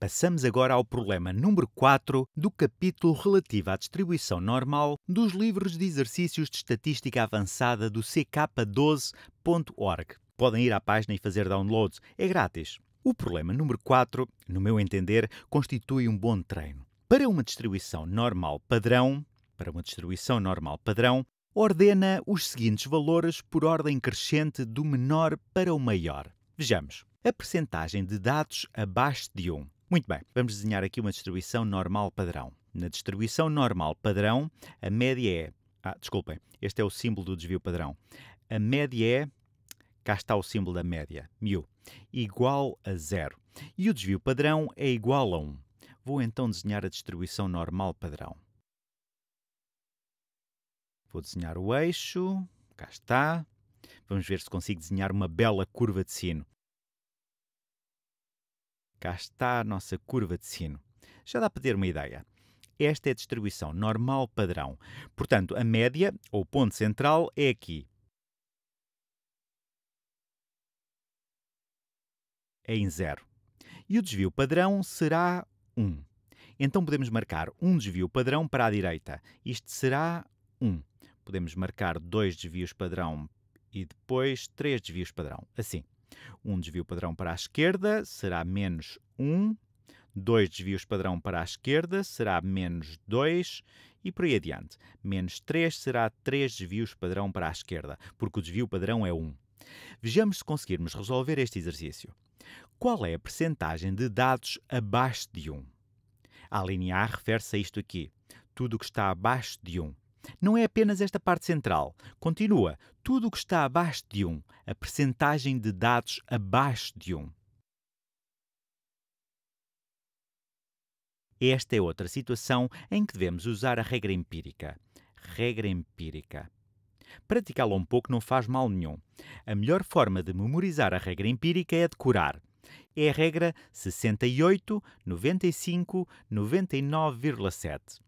Passamos agora ao problema número 4 do capítulo relativo à distribuição normal dos livros de exercícios de estatística avançada do ck12.org. Podem ir à página e fazer downloads, é grátis. O problema número 4, no meu entender, constitui um bom treino. Para uma distribuição normal padrão, para uma distribuição normal padrão, ordena os seguintes valores por ordem crescente do menor para o maior. Vejamos. A percentagem de dados abaixo de 1 muito bem, vamos desenhar aqui uma distribuição normal padrão. Na distribuição normal padrão, a média é. Ah, desculpem, este é o símbolo do desvio padrão. A média é. Cá está o símbolo da média, μ, igual a zero. E o desvio padrão é igual a 1. Vou então desenhar a distribuição normal padrão. Vou desenhar o eixo, cá está. Vamos ver se consigo desenhar uma bela curva de sino. Cá está a nossa curva de sino. Já dá para ter uma ideia. Esta é a distribuição normal padrão. Portanto, a média, ou ponto central, é aqui. É em zero. E o desvio padrão será 1. Então podemos marcar um desvio padrão para a direita. Isto será 1. Podemos marcar dois desvios padrão e depois três desvios padrão. Assim. Um desvio padrão para a esquerda será menos 1, dois desvios padrão para a esquerda será menos 2 e por aí adiante. Menos 3 será 3 desvios padrão para a esquerda, porque o desvio padrão é 1. Vejamos se conseguirmos resolver este exercício. Qual é a percentagem de dados abaixo de 1? A linear refere-se a isto aqui, tudo o que está abaixo de 1. Não é apenas esta parte central. Continua. Tudo o que está abaixo de 1, a percentagem de dados abaixo de 1. Esta é outra situação em que devemos usar a regra empírica. Regra empírica. Praticá-la um pouco não faz mal nenhum. A melhor forma de memorizar a regra empírica é decorar. É a regra 68, 95, 99,7.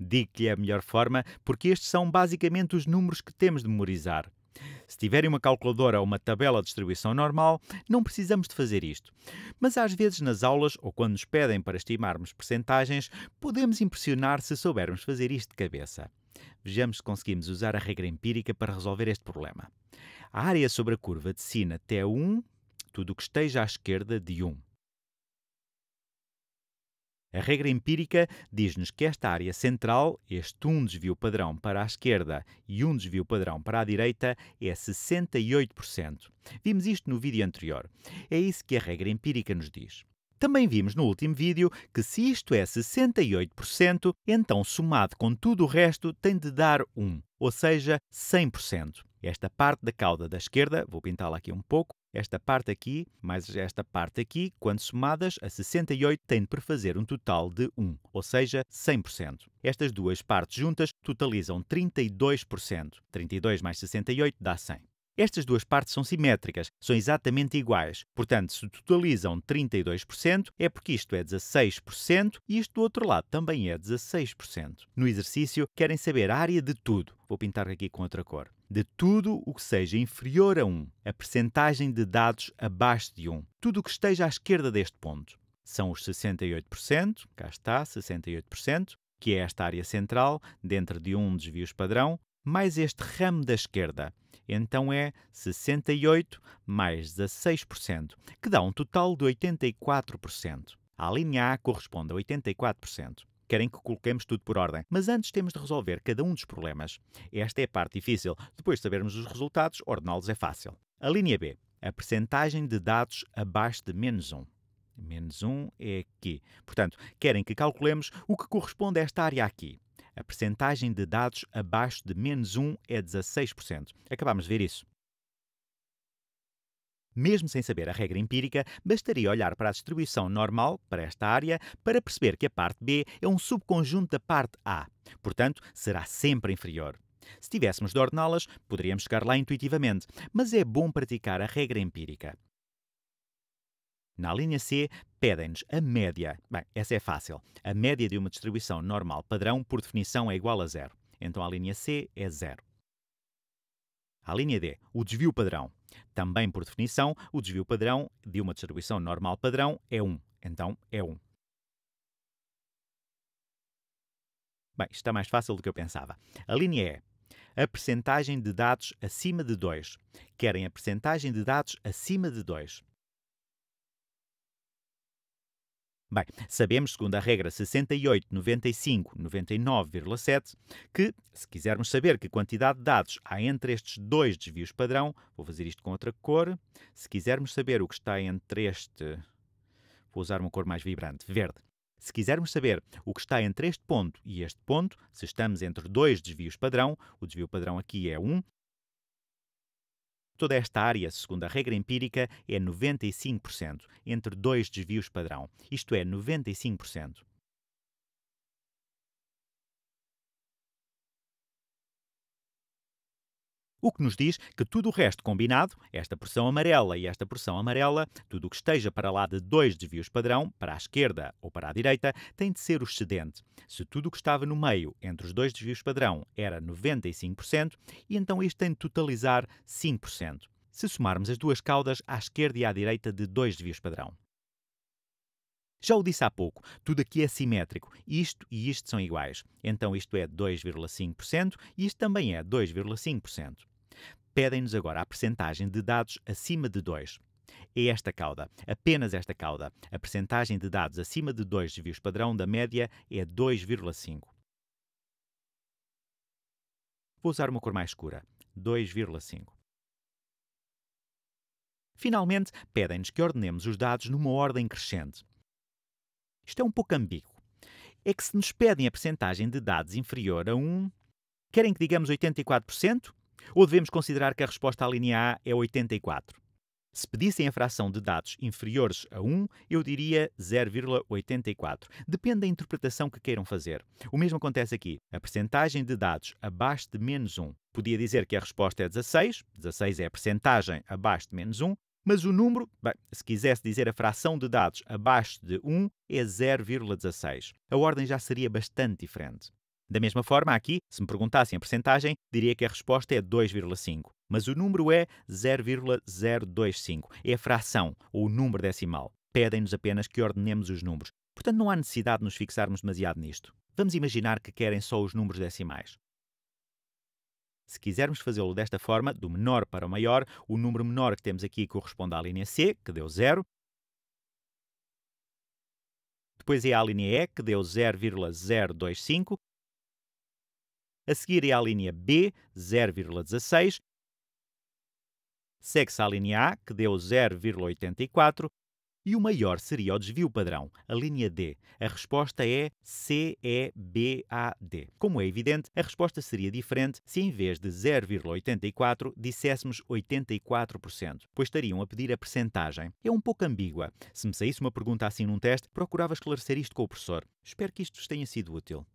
Digo-lhe é a melhor forma porque estes são basicamente os números que temos de memorizar. Se tiverem uma calculadora ou uma tabela de distribuição normal, não precisamos de fazer isto. Mas às vezes nas aulas ou quando nos pedem para estimarmos percentagens, podemos impressionar se soubermos fazer isto de cabeça. Vejamos se conseguimos usar a regra empírica para resolver este problema. A área sobre a curva de sina até 1, tudo o que esteja à esquerda de 1. A regra empírica diz-nos que esta área central, este um desvio padrão para a esquerda e um desvio padrão para a direita, é 68%. Vimos isto no vídeo anterior. É isso que a regra empírica nos diz. Também vimos no último vídeo que se isto é 68%, então somado com tudo o resto tem de dar 1 ou seja, 100%. Esta parte da cauda da esquerda, vou pintá-la aqui um pouco, esta parte aqui, mais esta parte aqui, quando somadas, a 68 tem de prefazer um total de 1, ou seja, 100%. Estas duas partes juntas totalizam 32%. 32 mais 68 dá 100. Estas duas partes são simétricas, são exatamente iguais. Portanto, se totalizam 32%, é porque isto é 16% e isto do outro lado também é 16%. No exercício, querem saber a área de tudo. Vou pintar aqui com outra cor. De tudo o que seja inferior a 1, a percentagem de dados abaixo de 1, tudo o que esteja à esquerda deste ponto. São os 68%, cá está, 68%, que é esta área central, dentro de um desvios padrão, mais este ramo da esquerda então é 68 mais 16%, que dá um total de 84%. A linha A corresponde a 84%. Querem que coloquemos tudo por ordem, mas antes temos de resolver cada um dos problemas. Esta é a parte difícil. Depois de sabermos os resultados, ordená-los é fácil. A linha B, a percentagem de dados abaixo de menos 1. Menos 1 é aqui. Portanto, querem que calculemos o que corresponde a esta área aqui. A percentagem de dados abaixo de menos 1 é 16%. Acabamos de ver isso. Mesmo sem saber a regra empírica, bastaria olhar para a distribuição normal, para esta área, para perceber que a parte B é um subconjunto da parte A. Portanto, será sempre inferior. Se tivéssemos de ordená-las, poderíamos chegar lá intuitivamente, mas é bom praticar a regra empírica. Na linha C, pedem-nos a média. Bem, essa é fácil. A média de uma distribuição normal padrão, por definição, é igual a zero. Então a linha C é zero. A linha D, o desvio padrão. Também por definição, o desvio padrão de uma distribuição normal padrão é 1. Então é 1. Bem, está mais fácil do que eu pensava. A linha E, a percentagem de dados acima de 2. Querem a percentagem de dados acima de 2. Bem, sabemos, segundo a regra 68, 95, 99,7, que, se quisermos saber que quantidade de dados há entre estes dois desvios padrão, vou fazer isto com outra cor, se quisermos saber o que está entre este, vou usar uma cor mais vibrante, verde, se quisermos saber o que está entre este ponto e este ponto, se estamos entre dois desvios padrão, o desvio padrão aqui é 1, Toda esta área, segundo a regra empírica, é 95%, entre dois desvios padrão, isto é, 95%. o que nos diz que tudo o resto combinado, esta porção amarela e esta porção amarela, tudo o que esteja para lá de dois desvios padrão, para a esquerda ou para a direita, tem de ser o excedente. Se tudo o que estava no meio entre os dois desvios padrão era 95%, e então isto tem de totalizar 5%. Se somarmos as duas caudas à esquerda e à direita de dois desvios padrão. Já o disse há pouco, tudo aqui é simétrico. Isto e isto são iguais. Então isto é 2,5% e isto também é 2,5% pedem-nos agora a percentagem de dados acima de 2. É esta cauda, apenas esta cauda. A percentagem de dados acima de 2 desvios padrão da média é 2,5. Vou usar uma cor mais escura, 2,5. Finalmente, pedem-nos que ordenemos os dados numa ordem crescente. Isto é um pouco ambíguo. É que se nos pedem a percentagem de dados inferior a 1, querem que digamos 84%? Ou devemos considerar que a resposta à linha A é 84? Se pedissem a fração de dados inferiores a 1, eu diria 0,84. Depende da interpretação que queiram fazer. O mesmo acontece aqui. A percentagem de dados abaixo de menos 1. Podia dizer que a resposta é 16, 16 é a percentagem abaixo de menos 1, mas o número, bem, se quisesse dizer a fração de dados abaixo de 1, é 0,16. A ordem já seria bastante diferente. Da mesma forma, aqui, se me perguntassem a percentagem, diria que a resposta é 2,5, mas o número é 0,025, é a fração, ou o número decimal. Pedem-nos apenas que ordenemos os números, portanto não há necessidade de nos fixarmos demasiado nisto. Vamos imaginar que querem só os números decimais. Se quisermos fazê-lo desta forma, do menor para o maior, o número menor que temos aqui corresponde à linha C, que deu 0. Depois é a linha E, que deu 0,025, a seguir é a linha B, 0,16. Segue-se a linha A, que deu 0,84. E o maior seria o desvio padrão, a linha D. A resposta é CEBAD. Como é evidente, a resposta seria diferente se em vez de 0,84 disséssemos 84%, pois estariam a pedir a percentagem. É um pouco ambígua. Se me saísse uma pergunta assim num teste, procurava esclarecer isto com o professor. Espero que isto vos tenha sido útil.